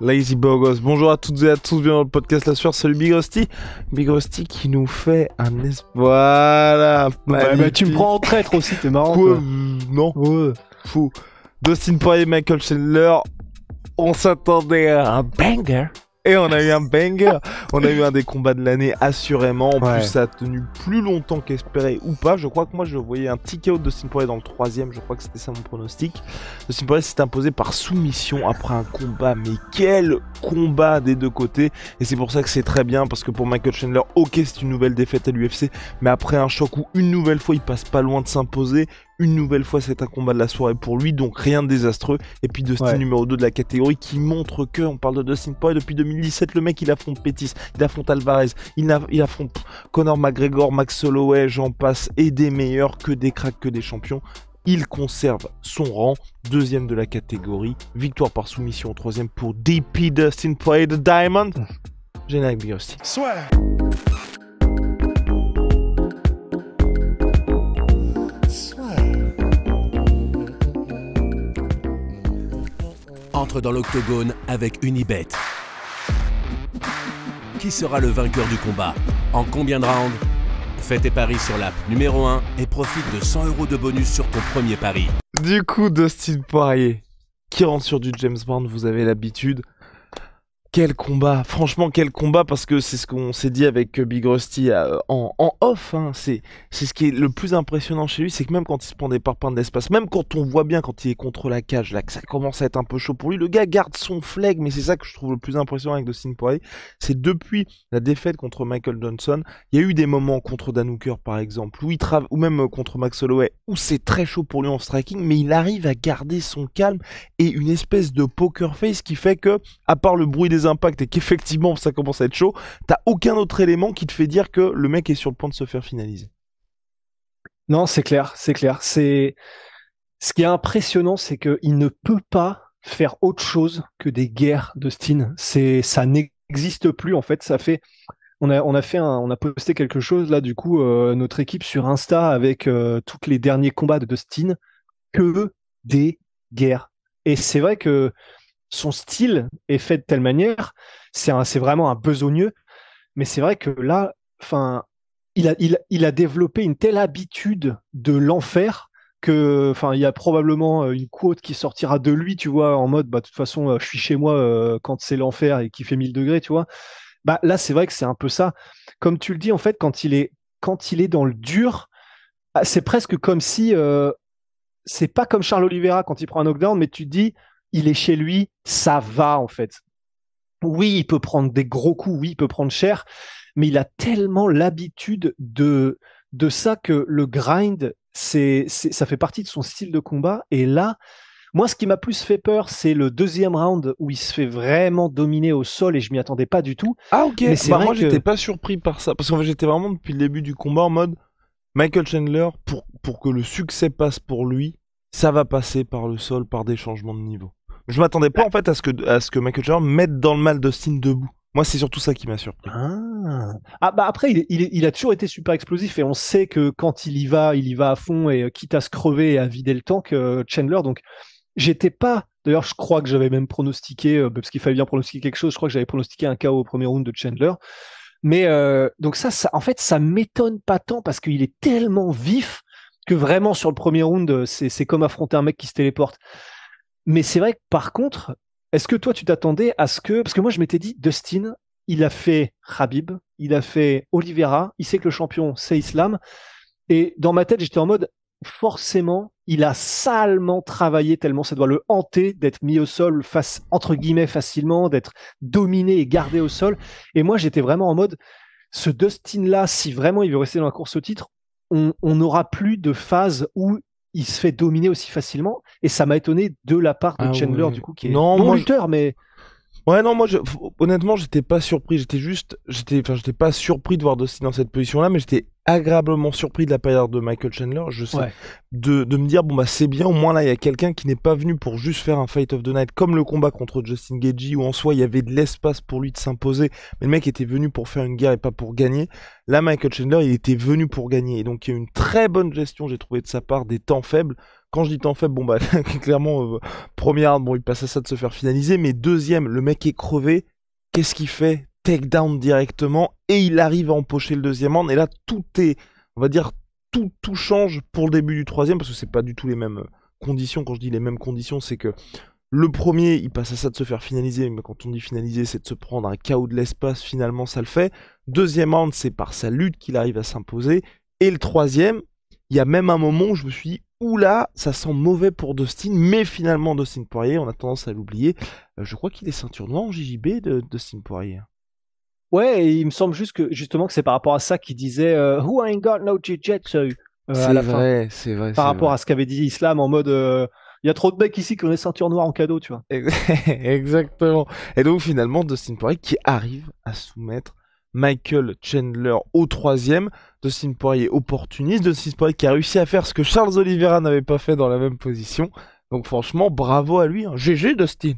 Lazy Bogos, bonjour à toutes et à tous, bienvenue dans le podcast La Sueur, c'est le Big Rusty Big Rusty qui nous fait un espoir. Voilà Mais bah, Tu me prends en traître aussi, t'es marrant. Quoi, euh, Non ouais. Fou. Dustin Poirier, Michael Chandler, on s'attendait à un banger et on a eu un banger. On a eu un des combats de l'année, assurément. En plus, ça a tenu plus longtemps qu'espéré ou pas. Je crois que moi, je voyais un ticket out de Simple dans le troisième. Je crois que c'était ça mon pronostic. Le s'est imposé par soumission après un combat. Mais quel combat des deux côtés. Et c'est pour ça que c'est très bien. Parce que pour Michael Chandler, ok, c'est une nouvelle défaite à l'UFC. Mais après un choc où une nouvelle fois, il passe pas loin de s'imposer une nouvelle fois, c'est un combat de la soirée pour lui, donc rien de désastreux. Et puis Dustin numéro 2 de la catégorie qui montre que, on parle de Dustin Poirier depuis 2017, le mec il affronte Pétis, il affronte Alvarez, il, affronte Conor McGregor, Max Holloway, j'en passe, et des meilleurs que des cracks, que des champions. Il conserve son rang, deuxième de la catégorie, victoire par soumission au troisième pour DP Dustin Poirier, The Diamond. Mmh. Générique Soit. entre dans l'octogone avec Unibet. Qui sera le vainqueur du combat En combien de rounds Fais tes paris sur l'app numéro 1 et profite de 100 euros de bonus sur ton premier pari. Du coup, Dustin Poirier, qui rentre sur du James Bond, vous avez l'habitude, quel combat, franchement quel combat parce que c'est ce qu'on s'est dit avec euh, Big Rusty euh, en, off, hein. c'est ce qui est le plus impressionnant chez lui, c'est que même quand il se prend des parpaings d'espace, même quand on voit bien quand il est contre la cage, là que ça commence à être un peu chaud pour lui, le gars garde son flag, mais c'est ça que je trouve le plus impressionnant avec Dustin Poirier, c'est depuis la défaite contre Michael Johnson, il y a eu des moments contre Dan Hooker par exemple, où ou même euh, contre Max Holloway, où c'est très chaud pour lui en striking, mais il arrive à garder son calme et une espèce de poker face qui fait que, à part le bruit des Impact et qu'effectivement ça commence à être chaud, t'as aucun autre élément qui te fait dire que le mec est sur le point de se faire finaliser. Non, c'est clair, c'est clair. C'est ce qui est impressionnant, c'est qu'il ne peut pas faire autre chose que des guerres de Steen, C'est ça n'existe plus en fait. Ça fait on a, on a fait on a posté quelque chose là du coup euh, notre équipe sur Insta avec euh, tous les derniers combats de Steen que des guerres. Et c'est vrai que son style est fait de telle manière. C'est vraiment un besogneux. Mais c'est vrai que là, enfin, il a, développé une telle habitude de l'enfer que, enfin, il y a probablement euh, une quote qui sortira de lui, tu vois, en mode, bah, de toute façon, euh, je suis chez moi euh, quand c'est l'enfer et qu'il fait 1000 degrés, tu vois. Bah, là, c'est vrai que c'est un peu ça. Comme tu le dis, en fait, quand il est, quand il est dans le dur, ah, c'est presque comme si, c'est pas comme Charles Oliveira quand il prend un knockdown, mais tu te dis, il est chez lui, ça va en fait. Oui, il peut prendre des gros coups, oui, il peut prendre cher, mais il a tellement l'habitude de, de ça que le grind, c'est, ça fait partie de son style de combat. Et là, moi, ce qui m'a plus fait peur, c'est le deuxième round où il se fait vraiment dominer au sol et je m'y attendais pas du tout. Ah ok. Mais bah, moi, que... j'étais pas surpris par ça parce que j'étais vraiment depuis le début du combat en mode Michael Chandler pour pour que le succès passe pour lui, ça va passer par le sol, par des changements de niveau. Je m'attendais pas bah. en fait à ce que à ce que Michael Jordan mette dans le mal Dustin debout. Moi, c'est surtout ça qui m'a surpris. Ah. ah bah après, il, a toujours été super explosif et on sait que quand il y va, il y va à fond et euh, quitte à se crever et à vider le tank, euh, Chandler. Donc, j'étais pas. D'ailleurs, je crois que j'avais même pronostiqué, euh, bah, parce qu'il fallait bien pronostiquer quelque chose. Je crois que j'avais pronostiqué un chaos au premier round de Chandler. Mais donc ça, ça, en fait, ça m'étonne pas tant parce qu'il est tellement vif que vraiment sur le premier round, c'est comme affronter un mec qui se téléporte. Mais c'est vrai que par contre, est-ce que toi tu t'attendais à ce que. Parce que moi je m'étais dit, Dustin, il a fait Habib, il a fait Oliveira, il sait que le champion c'est Islam. Et dans ma tête, j'étais en mode, forcément, il a salement travaillé tellement ça doit le hanter d'être mis au sol face, entre guillemets facilement, d'être dominé et gardé au sol. Et moi, j'étais vraiment en mode, ce Dustin-là, si vraiment il veut rester dans la course au titre, on n'aura plus de phase où il se fait dominer aussi facilement. Et ça m'a étonné de la part de ah Chandler, du coup, qui est non, mais Ouais, non, moi, je, honnêtement, j'étais pas surpris. J'étais juste, j'étais, enfin, j'étais pas surpris de voir Dustin dans cette position-là, mais j'étais agréablement surpris de la période de Michael Chandler. Je sais, de, de, me dire, bon, bah, c'est bien, au moins là, il y a quelqu'un qui n'est pas venu pour juste faire un Fight of the Night, comme le combat contre Justin Gagey, où en soi, il y avait de l'espace pour lui de s'imposer, mais le mec était venu pour faire une guerre et pas pour gagner. Là, Michael Chandler, il était venu pour gagner. Et donc, il y a une très bonne gestion, j'ai trouvé, de sa part, des temps faibles quand je dis temps faible, bon bah clairement, euh, premier première, bon il passe à ça de se faire finaliser, mais deuxième, le mec est crevé, qu'est-ce qu'il fait Take down directement, et il arrive à empocher le deuxième round, et là tout est, on va dire, tout, tout change pour le début du troisième, parce que c'est pas du tout les mêmes euh, conditions, quand je dis les mêmes conditions, c'est que le premier, il passe à ça de se faire finaliser, mais quand on dit finaliser, c'est de se prendre un chaos de l'espace, finalement ça le fait. Deuxième round, c'est par sa lutte qu'il arrive à s'imposer. Et le troisième, il y a même un moment où je me suis oula, ça sent mauvais pour Dustin, mais finalement Dustin Poirier, on a tendance à l'oublier. Euh, je crois qu'il est ceinture noire en JJB de, Dustin Poirier. Ouais, il me semble juste que justement que c'est par rapport à ça qu'il disait euh, Who ain't got no jiu-jitsu euh, C'est vrai, c'est vrai. Par rapport à ce qu'avait dit Islam en mode il y a trop de mecs ici qui ont des ceintures noires en cadeau, tu vois. Exactement. Et donc finalement Dustin Poirier qui arrive à soumettre Michael Chandler au troisième. Dustin Poirier opportuniste. Dustin Poirier qui a réussi à faire ce que Charles Oliveira n'avait pas fait dans la même position. Donc franchement, bravo à lui. GG Dustin.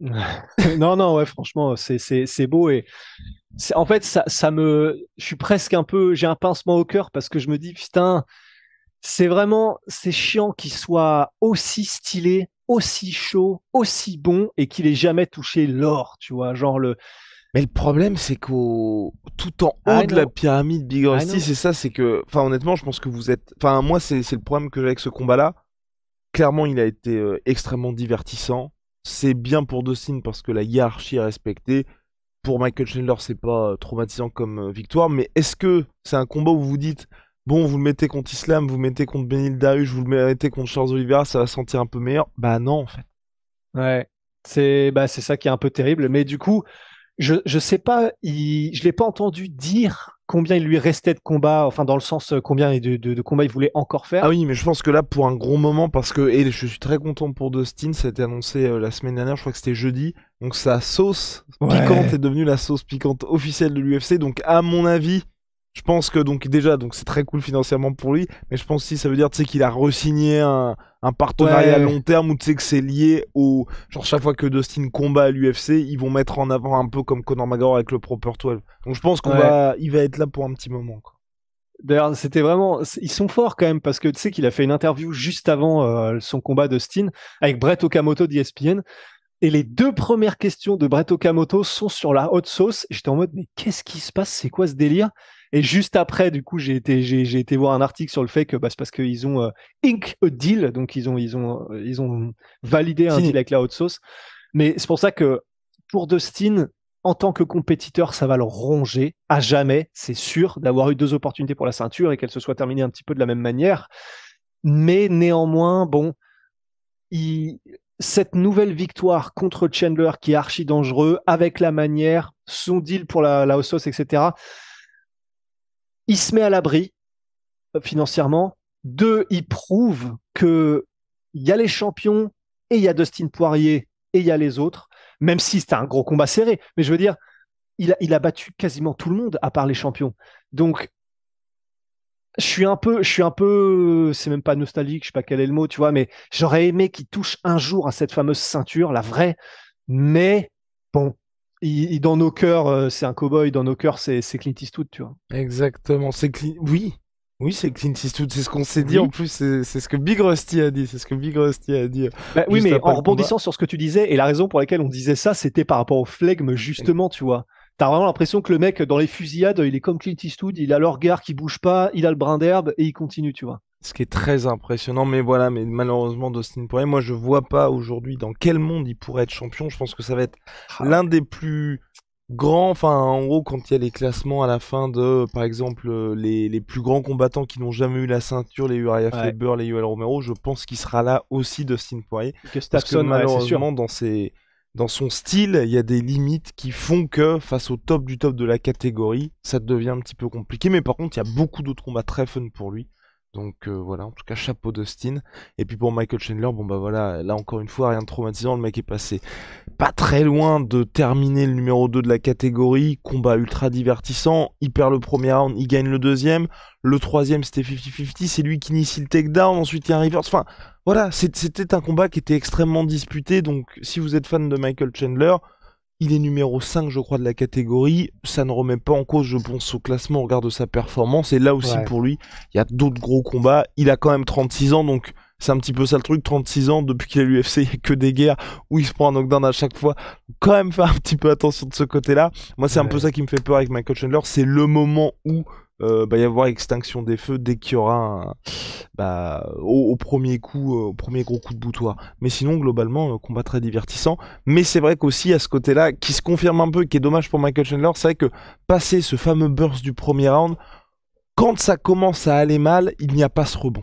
non, non, ouais, franchement, c'est beau et en fait, ça, ça me, je suis presque un peu, j'ai un pincement au cœur parce que je me dis, putain, c'est vraiment, c'est chiant qu'il soit aussi stylé, aussi chaud, aussi bon et qu'il ait jamais touché l'or, tu vois, genre le, mais le problème, c'est qu'au tout en ah, haut de la pyramide Big ah, c'est ça, c'est que, enfin honnêtement, je pense que vous êtes, enfin moi c'est le problème que j'ai avec ce combat-là. Clairement, il a été euh, extrêmement divertissant. C'est bien pour Dustin parce que la hiérarchie est respectée. Pour Michael Chandler, c'est pas euh, traumatisant comme euh, victoire, mais est-ce que c'est un combat où vous dites, bon, vous le mettez contre Islam, vous le mettez contre Benil vous le mettez contre Charles Oliveira, ça va sentir un peu meilleur Bah non, en fait. Ouais, c'est bah, ça qui est un peu terrible, mais du coup, je je sais pas, je l'ai pas entendu dire combien il lui restait de combat, enfin dans le sens euh, combien de, de, de combats il voulait encore faire. Ah oui, mais je pense que là pour un gros moment, parce que et je suis très content pour Dustin, ça a été annoncé euh, la semaine dernière, je crois que c'était jeudi, donc sa sauce piquante est devenue la sauce piquante officielle de l'UFC, donc à mon avis, je pense que donc déjà donc c'est très cool financièrement pour lui, mais je pense si ça veut dire qu'il a resigné un, un partenariat à long terme ou tu sais que c'est lié au genre chaque fois que Dustin combat à l'UFC, ils vont mettre en avant un peu comme Conor McGregor avec le Proper 12. Donc je pense qu'on va il va être là pour un petit moment quoi. D'ailleurs, c'était vraiment. Ils sont forts quand même parce que tu sais qu'il a fait une interview juste avant euh, son combat Dustin avec Brett Okamoto d'ESPN. E et les deux premières questions de Brett Okamoto sont sur la hot sauce. J'étais en mode, mais qu'est-ce qui se passe C'est quoi ce délire et juste après, du coup, j'ai été, j'ai, été voir un article sur le fait que bah, c'est parce qu'ils ont inc euh, ink a deal, donc ils ont, ils ont, euh, ils ont validé un deal avec la haute sauce. Mais c'est pour ça que pour Dustin, en tant que compétiteur, ça va le ronger à jamais, c'est sûr, d'avoir eu deux opportunités pour la ceinture et qu'elle se soit terminée un petit peu de la même manière. Mais néanmoins, bon, cette nouvelle victoire contre Chandler qui est archi dangereux, avec la manière, son deal pour la, la Sauce, etc il se met à l'abri euh, financièrement. Deux, il prouve que il y a les champions et il y a Dustin Poirier et il y a les autres, même si c'est un gros combat serré. Mais je veux dire, il a, il a battu quasiment tout le monde à part les champions. Donc, je suis un peu, je suis un peu, c'est même pas nostalgique, je sais pas quel est le mot, tu vois, mais j'aurais aimé qu'il touche un jour à cette fameuse ceinture, la vraie. Mais bon, dans nos cœurs, euh, c'est un cowboy, dans nos cœurs, c'est Clint Eastwood, tu vois. Exactement, c'est Clint. Oui, oui, c'est Clint Eastwood, c'est ce qu'on s'est dit en plus, c'est ce que Big Rusty a dit, c'est ce que Big Rusty a dit. Bah oui, mais en rebondissant sur ce que tu disais, et la raison pour laquelle on disait ça, c'était par rapport au flegme, justement, tu vois. T'as vraiment l'impression que le mec, dans les fusillades, il est comme Clint Eastwood, il a le regard qui bouge pas, il a le brin d'herbe, et il continue, tu vois ce qui est très impressionnant. Mais voilà, mais malheureusement, Dustin Poirier, moi je vois pas aujourd'hui dans quel monde il pourrait être champion. Je pense que ça va être ah l'un des plus grands. Enfin, en gros, quand il y a les classements à la fin de, par exemple, euh, les, plus grands combattants qui n'ont jamais eu la ceinture, les Uriah Faber, les UL Romero, je pense qu'il sera là aussi Dustin Poirier. parce que malheureusement, dans dans son style, il y a des limites qui font que face au top du top de la catégorie, ça devient un petit peu compliqué. Mais par contre, il y a beaucoup d'autres combats très fun pour lui. Donc euh, voilà, en tout cas, chapeau d'Austin. Et puis pour Michael Chandler, bon bah voilà, là encore une fois, rien de traumatisant, le mec est passé pas très loin de terminer le numéro 2 de la catégorie, combat ultra divertissant, il perd le premier round, il gagne le deuxième, le troisième c'était 50-50, c'est lui qui initie le takedown, ensuite il y a un reverse, enfin voilà, c'était un combat qui était extrêmement disputé, donc si vous êtes fan de Michael Chandler, il est numéro 5, je crois, de la catégorie. Ça ne remet pas en cause, je pense, au classement au regard de sa performance. Et là aussi, pour lui, il y a d'autres gros combats. Il a quand même 36 ans, donc c'est un petit peu ça le truc, 36 ans, depuis qu'il est l'UFC, il n'y a que des guerres où il se prend un knockdown à chaque fois. Quand même faire un petit peu attention de ce côté-là. Moi, c'est un peu ça qui me fait peur avec Michael Chandler, c'est le moment où euh, bah, il va y avoir extinction des feux dès qu'il y aura bah, au, premier coup, euh, au premier gros coup de boutoir. Mais sinon, globalement, euh, combat très divertissant. Mais c'est vrai qu'aussi, à ce côté-là, qui se confirme un peu, qui est dommage pour Michael Chandler, c'est vrai que passer ce fameux burst du premier round, quand ça commence à aller mal, il n'y a pas ce rebond.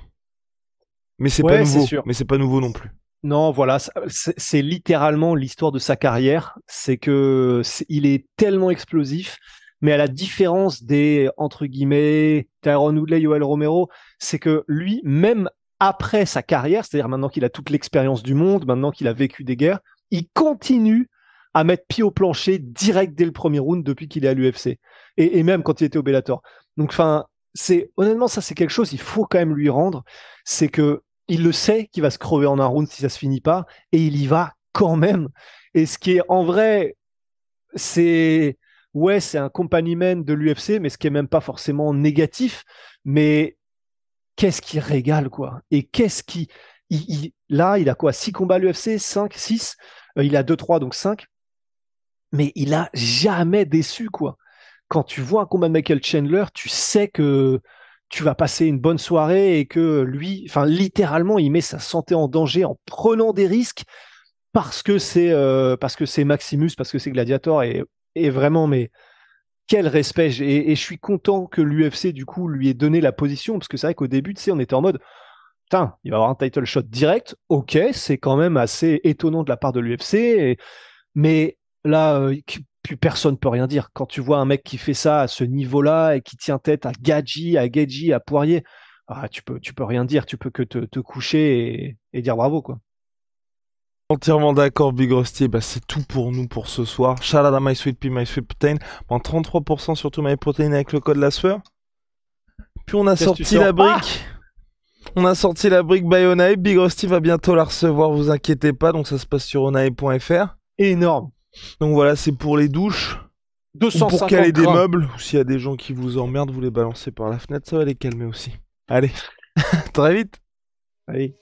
Mais c'est pas nouveau. Mais c'est pas nouveau non plus. Non, voilà, c'est littéralement l'histoire de sa carrière. C'est que est, il est tellement explosif, mais à la différence des entre guillemets Tyrone Woodley, El Romero, c'est que lui, même après sa carrière, c'est-à-dire maintenant qu'il a toute l'expérience du monde, maintenant qu'il a vécu des guerres, il continue à mettre pied au plancher direct dès le premier round depuis qu'il est à l'UFC et, même quand il était au Bellator. Donc, enfin, c'est honnêtement ça, c'est quelque chose. Il faut quand même lui rendre, c'est que il le sait qu'il va se crever en un round si ça se finit pas, et il y va quand même. Et ce qui est en vrai, c'est ouais, c'est un man de l'UFC, mais ce qui est même pas forcément négatif. Mais qu'est-ce qui régale quoi Et qu'est-ce qui là, il a quoi 6 combats à l'UFC 5, 6 Il a 2-3, donc 5. Mais il a jamais déçu, quoi. Quand tu vois un combat de Michael Chandler, tu sais que tu vas passer une bonne soirée et que lui, enfin littéralement, il met sa santé en danger en prenant des risques parce que c'est euh, parce que c'est Maximus, parce que c'est Gladiator et, et, vraiment, mais quel respect et, et je suis content que l'UFC du coup lui ait donné la position parce que c'est vrai qu'au début, tu sais, on était en mode putain, il va avoir un title shot direct. Ok, c'est quand même assez étonnant de la part de l'UFC, mais là, euh, plus personne peut rien dire. Quand tu vois un mec qui fait ça à ce niveau-là et qui tient tête à Gadji, à Gadji, à Poirier, ah, tu peux, tu peux rien dire. Tu peux que te, coucher et, dire bravo, quoi. Entièrement d'accord, Big Rusty. Bah, c'est tout pour nous pour ce soir. Shalada, My Sweet Pea, My Sweet Protein. 33% surtout tout My avec le code la sueur. Puis on a sorti la brique. on a sorti la brique by Onae. Big Rusty va bientôt la recevoir, vous inquiétez pas. Donc ça se passe sur onai.fr. Énorme. Donc voilà, c'est pour les douches. pour caler des meubles, ou s'il y a des gens qui vous emmerdent, vous les balancez par la fenêtre, ça va les calmer aussi. Allez, très vite. Allez.